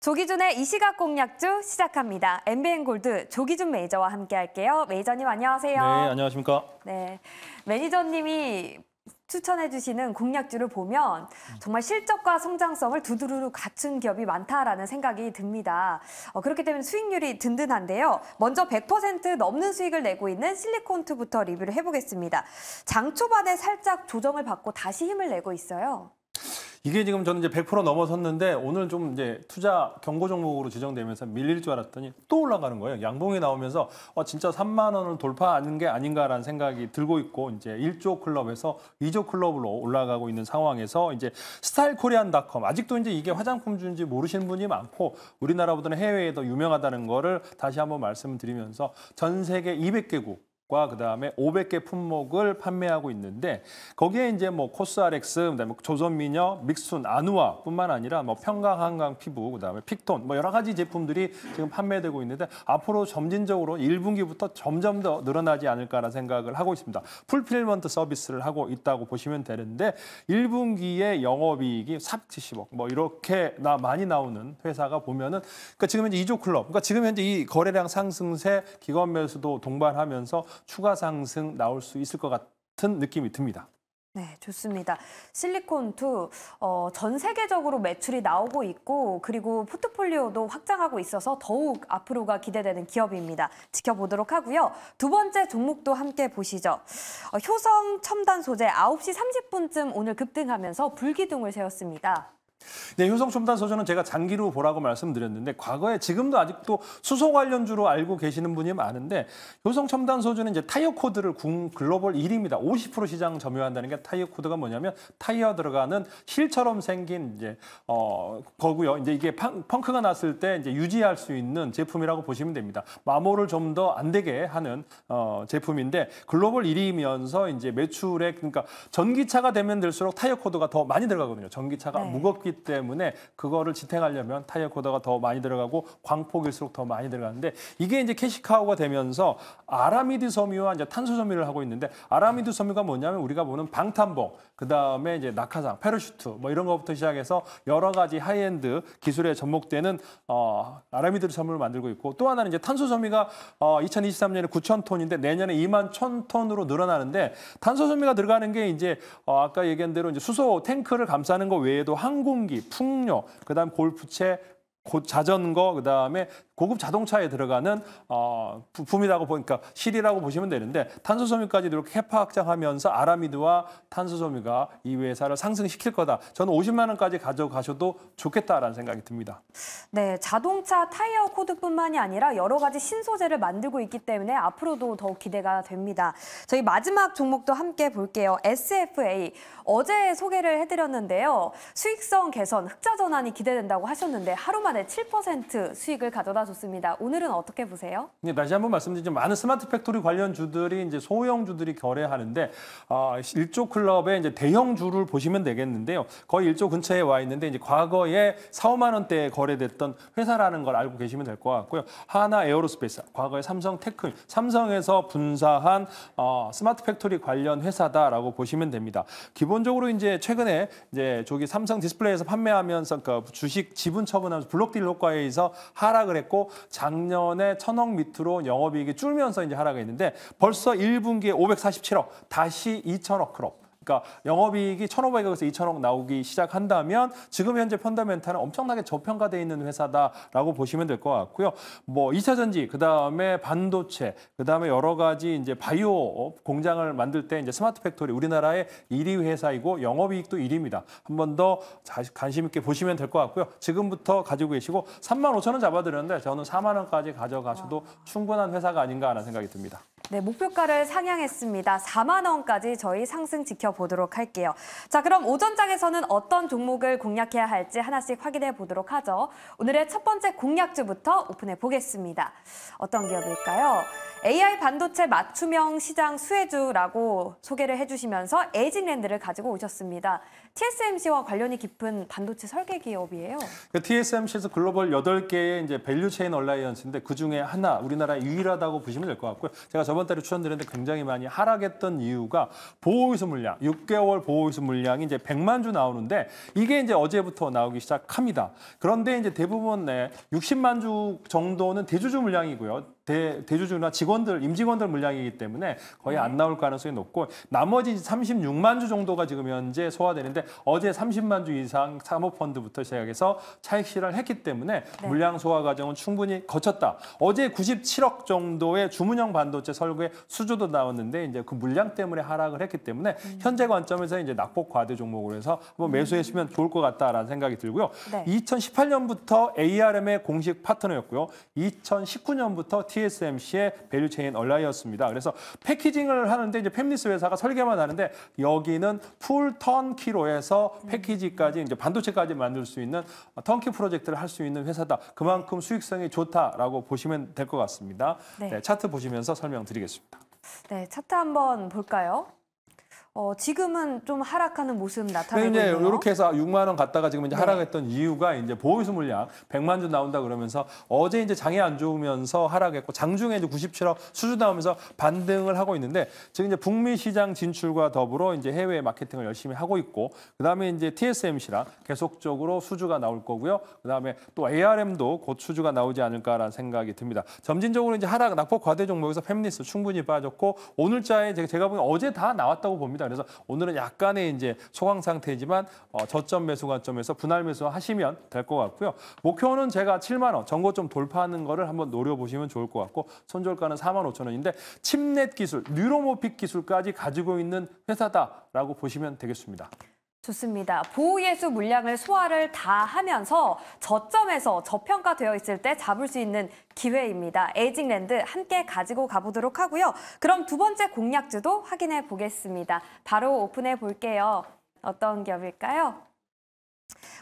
조기준의 이 시각 공략주 시작합니다. MBN 골드 조기준 매니저와 함께할게요. 매니저님 안녕하세요. 네, 안녕하십니까. 네, 매니저님이 추천해주시는 공략주를 보면 정말 실적과 성장성을 두드루루 갖춘 기업이 많다라는 생각이 듭니다. 어, 그렇기 때문에 수익률이 든든한데요. 먼저 100% 넘는 수익을 내고 있는 실리콘트부터 리뷰를 해보겠습니다. 장 초반에 살짝 조정을 받고 다시 힘을 내고 있어요. 이게 지금 저는 이제 100% 넘어섰는데 오늘 좀 이제 투자 경고 종목으로 지정되면서 밀릴 줄 알았더니 또 올라가는 거예요. 양봉이 나오면서 어, 진짜 3만 원을 돌파하는 게 아닌가라는 생각이 들고 있고 이제 1조 클럽에서 2조 클럽으로 올라가고 있는 상황에서 이제 스타일코리안닷컴 아직도 이제 이게 화장품주인지 모르시는 분이 많고 우리나라보다는 해외에 도 유명하다는 거를 다시 한번 말씀드리면서 전 세계 200개국 과 그다음에 500개 품목을 판매하고 있는데 거기에 이제 뭐 코스 RX 그다음에 조선 미녀, 믹순, 아누아뿐만 아니라 뭐 평강 한강 피부 그다음에 픽톤 뭐 여러 가지 제품들이 지금 판매되고 있는데 앞으로 점진적으로 1분기부터 점점 더 늘어나지 않을까라는 생각을 하고 있습니다. 풀필먼트 서비스를 하고 있다고 보시면 되는데 1분기에 영업이익이 470억 뭐 이렇게 나 많이 나오는 회사가 보면은 그러니까 지금 현재 2조 클럽 그러니까 지금 현재 이 거래량 상승세 기관 매수도 동반하면서 추가 상승 나올 수 있을 것 같은 느낌이 듭니다. 네, 좋습니다. 실리콘2, 어, 전 세계적으로 매출이 나오고 있고, 그리고 포트폴리오도 확장하고 있어서 더욱 앞으로가 기대되는 기업입니다. 지켜보도록 하고요. 두 번째 종목도 함께 보시죠. 어, 효성 첨단 소재 9시 30분쯤 오늘 급등하면서 불기둥을 세웠습니다. 네, 효성 첨단 소재는 제가 장기로 보라고 말씀드렸는데 과거에 지금도 아직도 수소 관련주로 알고 계시는 분이 많은데 효성 첨단 소재는 이제 타이어 코드를 글로벌 1위입니다. 50% 시장 점유한다는 게 타이어 코드가 뭐냐면 타이어 들어가는 실처럼 생긴 이제 어 거고요. 이제 이게 펑크가 났을 때 이제 유지할 수 있는 제품이라고 보시면 됩니다. 마모를 좀 더 안 되게 하는 어 제품인데 글로벌 1위면서 이제 매출액 그러니까 전기차가 되면 될수록 타이어 코드가 더 많이 들어가거든요. 전기차가 네. 무겁기 좁기 때문에 그거를 지탱하려면 타이어 코더가 더 많이 들어가고 광폭일수록 더 많이 들어가는데 이게 이제 캐시카우가 되면서 아라미드 섬유와 이제 탄소 섬유를 하고 있는데 아라미드 섬유가 뭐냐면 우리가 보는 방탄복, 그다음에 이제 낙하산, 패러슈트 뭐 이런 것부터 시작해서 여러 가지 하이엔드 기술에 접목되는 어, 아라미드 섬유를 만들고 있고 또 하나는 이제 탄소 섬유가 어, 2023년에 9천 톤인데 내년에 2만 1천 톤으로 늘어나는데 탄소 섬유가 들어가는 게 이제 어, 아까 얘기한 대로 이제 수소 탱크를 감싸는 것 외에도 항공 풍기, 풍요, 그다음 골프채, 곧 자전거 그다음에 고급 자동차에 들어가는 어, 부품이라고 보니까 그러니까 실이라고 보시면 되는데 탄소 섬유까지 이렇게 해파 확장하면서 아라미드와 탄소 섬유가 이 회사를 상승시킬 거다. 저는 50만 원까지 가져가셔도 좋겠다라는 생각이 듭니다. 네, 자동차 타이어 코드뿐만이 아니라 여러 가지 신소재를 만들고 있기 때문에 앞으로도 더욱 기대가 됩니다. 저희 마지막 종목도 함께 볼게요. SFA 어제 소개를 해드렸는데요. 수익성 개선, 흑자 전환이 기대된다고 하셨는데 하루만 만에 7% 수익을 가져다 줬습니다. 오늘은 어떻게 보세요? 네, 다시 한번 말씀드리지 많은 스마트 팩토리 관련 주들이 이제 소형 주들이 거래하는데 어, 일조 클럽의 이제 대형 주를 보시면 되겠는데요. 거의 일조 근처에 와 있는데 이제 과거에 4, 5만 원대에 거래됐던 회사라는 걸 알고 계시면 될 것 같고요. 하나 에어로스페이스, 과거에 삼성 테크, 삼성에서 분사한 어, 스마트 팩토리 관련 회사다라고 보시면 됩니다. 기본적으로 이제 최근에 이제 저기 삼성 디스플레이에서 판매하면서 그러니까 주식 지분 처분하면서 블록딜 효과에 의해서 하락을 했고 작년에 천억 밑으로 영업이익이 줄면서 이제 하락했는데 을 벌써 1분기에 547억 다시 2천억 크롭. 그러니까 영업이익이 1,500억에서 2,000억 나오기 시작한다면 지금 현재 펀더멘탈은 엄청나게 저평가돼 있는 회사다라고 보시면 될 것 같고요. 뭐 2차전지, 그다음에 반도체, 그다음에 여러 가지 이제 바이오 공장을 만들 때 이제 스마트 팩토리 우리나라의 1위 회사이고 영업이익도 1위입니다. 한 번 더 관심 있게 보시면 될 것 같고요. 지금부터 가지고 계시고 3만 5천 원 잡아드렸는데 저는 4만 원까지 가져가셔도 충분한 회사가 아닌가 하는 생각이 듭니다. 네, 목표가를 상향했습니다. 4만 원까지 저희 상승 지켜보도록 할게요. 자, 그럼 오전장에서는 어떤 종목을 공략해야 할지 하나씩 확인해 보도록 하죠. 오늘의 첫 번째 공략주부터 오픈해 보겠습니다. 어떤 기업일까요? AI 반도체 맞춤형 시장 수혜주라고 소개를 해주시면서 에이징랜드를 가지고 오셨습니다. TSMC와 관련이 깊은 반도체 설계 기업이에요. TSMC에서 그 글로벌 8개의 이제 밸류체인 얼라이언스인데 그중에 하나, 우리나라 유일하다고 보시면 될 것 같고요. 제가 저번 달에 추천드렸는데 굉장히 많이 하락했던 이유가 보호의수 물량, 6개월 보호의수 물량이 이제 100만 주 나오는데 이게 이제 어제부터 나오기 시작합니다. 그런데 이제 대부분 60만 주 정도는 대주주 물량이고요. 대, 주주나 직원들, 임직원들 물량이기 때문에 거의 안 나올 가능성이 높고 나머지 36만 주 정도가 지금 현재 소화되는데 어제 30만 주 이상 사모펀드부터 시작해서 차익 실현을 했기 때문에 네. 물량 소화 과정은 충분히 거쳤다. 어제 97억 정도의 주문형 반도체 설계 수주도 나왔는데 이제 그 물량 때문에 하락을 했기 때문에 음. 현재 관점에서 이제 낙폭 과대 종목으로 해서 한번 음. 매수했으면 좋을 것 같다라는 생각이 들고요. 네. 2018년부터 ARM의 공식 파트너였고요. 2019년부터 T TSMC의 밸류체인 얼라이언스입니다. 그래서 패키징을 하는데 이제 팹리스 회사가 설계만 하는데 여기는 풀 턴키로 에서 패키지까지 이제 반도체까지 만들 수 있는 턴키 프로젝트를 할 수 있는 회사다. 그만큼 수익성이 좋다라고 보시면 될 것 같습니다. 네. 네, 차트 보시면서 설명드리겠습니다. 네, 차트 한번 볼까요? 어, 지금은 좀 하락하는 모습 나타내고 그러니까 있네요. 이렇게 해서 6만 원 갔다가 지금 이제 네. 하락했던 이유가 이제 보유수 물량 100만 주 나온다 그러면서 어제 이제 장이 안 좋으면서 하락했고 장중에 이제 97억 수주 나오면서 반등을 하고 있는데 지금 이제 북미 시장 진출과 더불어 이제 해외 마케팅을 열심히 하고 있고 그다음에 이제 TSMC랑 계속적으로 수주가 나올 거고요. 그다음에 또 ARM도 곧 수주가 나오지 않을까라는 생각이 듭니다. 점진적으로 이제 하락 낙폭 과대 종목에서 팹리스 충분히 빠졌고 오늘자에 제가 보기 어제 다 나왔다고 봅니다. 합니다. 그래서 오늘은 약간의 이제 소강 상태지만 어, 저점 매수 관점에서 분할 매수 하시면 될 것 같고요. 목표는 제가 7만 원 정거 좀 돌파하는 거를 한번 노려보시면 좋을 것 같고 손절가는 4만 5천 원인데 침넷 기술, 뉴로모픽 기술까지 가지고 있는 회사다라고 보시면 되겠습니다. 좋습니다. 보호예수 물량을 소화를 다 하면서 저점에서 저평가되어 있을 때 잡을 수 있는 기회입니다. 에이징랜드 함께 가지고 가보도록 하고요. 그럼 두 번째 공략주도 확인해 보겠습니다. 바로 오픈해 볼게요. 어떤 기업일까요?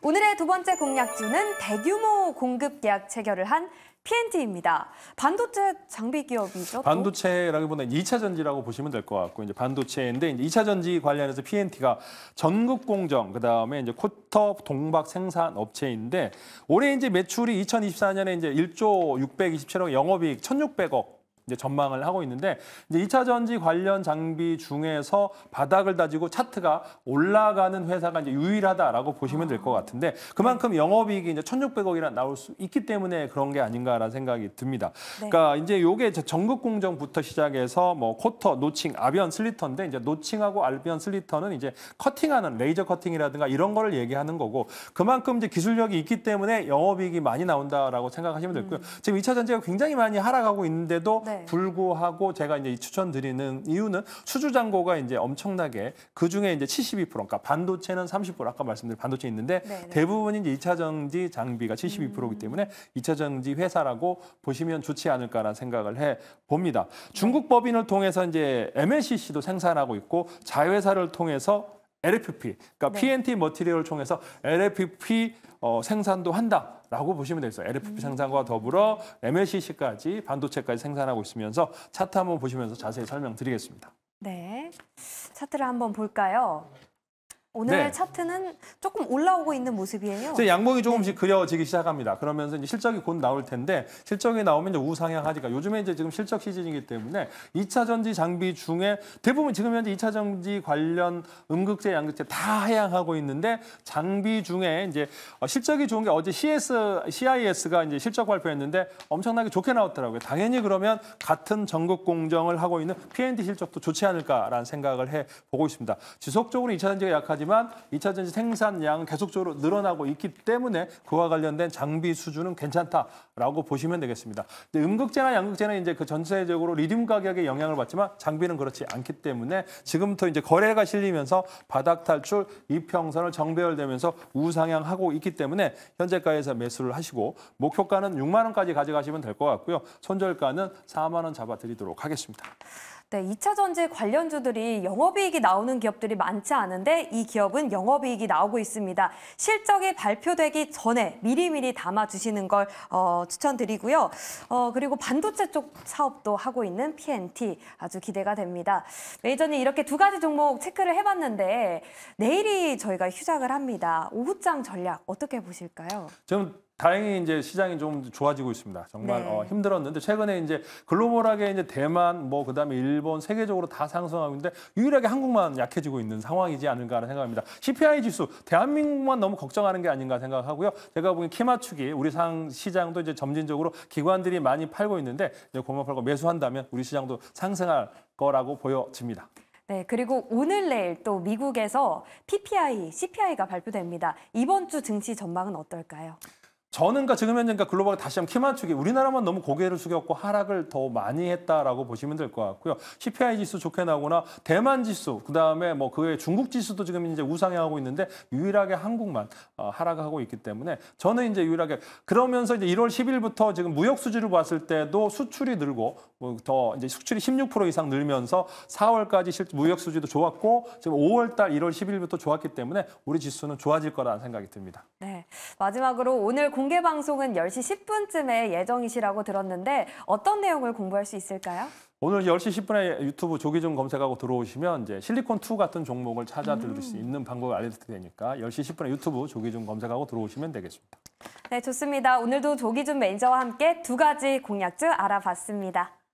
오늘의 두 번째 공략주는 대규모 공급 계약 체결을 한 PNT입니다. 반도체 장비 기업이죠. 반도체라기보다는 2차 전지라고 보시면 될 것 같고 이제 반도체인데 이제 2차 전지 관련해서 PNT가 전국 공정 그다음에 이제 코터 동박 생산 업체인데 올해 이제 매출이 2024년에 이제 1조 627억 영업이익 1,600억 이제 전망을 하고 있는데 이제 2차 전지 관련 장비 중에서 바닥을 다지고 차트가 올라가는 회사가 이제 유일하다라고 보시면 될 것 같은데 그만큼 영업이익이 이제 1,600억이나 나올 수 있기 때문에 그런 게 아닌가라는 생각이 듭니다. 네. 그러니까 이제 요게 전국 공정부터 시작해서 뭐 코터, 노칭, 아비언, 슬리터인데 이제 노칭하고 아비언 슬리터는 이제 커팅하는 레이저 커팅이라든가 이런 거를 얘기하는 거고 그만큼 이제 기술력이 있기 때문에 영업이익이 많이 나온다라고 생각하시면 되고요. 음. 지금 2차 전지가 굉장히 많이 하락하고 있는데도 네. 네. 불구하고 제가 이제 추천드리는 이유는 수주잔고가 이제 엄청나게 그 중에 이제 72% 그러니까 반도체는 30% 아까 말씀드린 반도체 있는데 네네. 네. 대부분이 이제 2차 정지 장비가 72%이기 음. 때문에 2차 정지 회사라고 보시면 좋지 않을까라는 생각을 해 봅니다. 네. 중국 법인을 통해서 이제 MLCC도 생산하고 있고 자회사를 통해서 LFP, 그러니까 네. PNT 머티리얼을 통해서 LFP 어, 생산도 한다. 라고 보시면 되겠어요. LFP 생산과 음. 더불어 MLCC까지 반도체까지 생산하고 있으면서 차트 한번 보시면서 자세히 설명드리겠습니다. 네. 차트를 한번 볼까요? 오늘 네. 차트는 조금 올라오고 있는 모습이에요. 이제 양봉이 조금씩 네. 그려지기 시작합니다. 그러면서 이제 실적이 곧 나올 텐데 실적이 나오면 이제 우상향 하니까 요즘에 이제 지금 실적 시즌이기 때문에 2차 전지 장비 중에 대부분 지금 현재 2차 전지 관련 음극재 양극재 다 하향하고 있는데 장비 중에 이제 어, 실적이 좋은 게 어제 CS, CIS가 이제 실적 발표했는데 엄청나게 좋게 나왔더라고요. 당연히 그러면 같은 전국 공정을 하고 있는 P&D 실적도 좋지 않을까라는 생각을 해 보고 있습니다. 지속적으로 2차 전지가 약하지 하지만 2차 전지 생산량은 계속적으로 늘어나고 있기 때문에 그와 관련된 장비 수준은 괜찮다라고 보시면 되겠습니다. 음극재나 양극재는 이제 그 전체적으로 리듬 가격에 영향을 받지만 장비는 그렇지 않기 때문에 지금부터 이제 거래가 실리면서 바닥 탈출 이평선을 정배열되면서 우상향하고 있기 때문에 현재가에서 매수를 하시고 목표가는 6만 원까지 가져가시면 될 것 같고요. 손절가는 4만 원 잡아드리도록 하겠습니다. 네, 2차 전지 관련주들이 영업이익이 나오는 기업들이 많지 않은데 이 기업은 영업이익이 나오고 있습니다. 실적이 발표되기 전에 미리미리 담아주시는 걸 어, 추천드리고요. 어, 그리고 반도체 쪽 사업도 하고 있는 PNT 아주 기대가 됩니다. 메이저님 네, 이렇게 두 가지 종목 체크를 해봤는데 내일이 저희가 휴작을 합니다. 오후장 전략 어떻게 보실까요? 저는 다행히 이제 시장이 좀 좋아지고 있습니다. 정말 네. 어, 힘들었는데 최근에 이제 글로벌하게 이제 대만 뭐 그다음에 일본 세계적으로 다 상승하고 있는데 유일하게 한국만 약해지고 있는 상황이지 않을까라는 생각입니다. CPI 지수 대한민국만 너무 걱정하는 게 아닌가 생각하고요. 제가 보기엔 키마축이 우리 상 시장도 이제 점진적으로 기관들이 많이 팔고 있는데 이제 고만 팔고 매수한다면 우리 시장도 상승할 거라고 보여집니다. 네, 그리고 오늘 내일 또 미국에서 PPI, CPI가 발표됩니다. 이번 주 증시 전망은 어떨까요? 저는 그러니까 지금 현재 그러니까 글로벌 다시 한번 키만 축이 우리나라만 너무 고개를 숙였고 하락을 더 많이 했다라고 보시면 될 것 같고요. CPI 지수 좋게 나오거나 대만 지수 그다음에 뭐 그 외에 중국 지수도 지금 이제 우상향하고 있는데 유일하게 한국만 어, 하락하고 있기 때문에 저는 이제 유일하게 그러면서 이제 1월 10일부터 지금 무역 수지를 봤을 때도 수출이 늘고 뭐 더 이제 수출이 16% 이상 늘면서 4월까지 실 무역 수지도 좋았고 지금 5월 달 1월 10일부터 좋았기 때문에 우리 지수는 좋아질 거라는 생각이 듭니다. 네. 마지막으로 오늘 공개 방송은 10시 10분쯤에 예정이시라고 들었는데 어떤 내용을 공부할 수 있을까요? 오늘 10시 10분에 유튜브 조기준 검색하고 들어오시면 이제 실리콘2 같은 종목을 찾아 들을 수 음. 있는 방법을 알려드릴 테니까 10시 10분에 유튜브 조기준 검색하고 들어오시면 되겠습니다. 네, 좋습니다. 오늘도 조기준 매니저와 함께 두 가지 공약주 알아봤습니다.